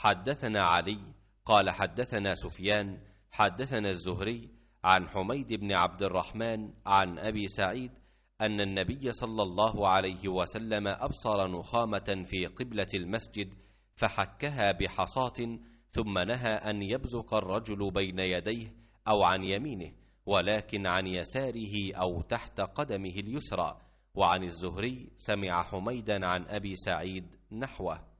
حدثنا علي قال حدثنا سفيان حدثنا الزهري عن حميد بن عبد الرحمن عن أبي سعيد أن النبي صلى الله عليه وسلم أبصر نخامة في قبلة المسجد فحكها بحصاة ثم نهى أن يبزق الرجل بين يديه أو عن يمينه ولكن عن يساره أو تحت قدمه اليسرى وعن الزهري سمع حميدا عن أبي سعيد نحوه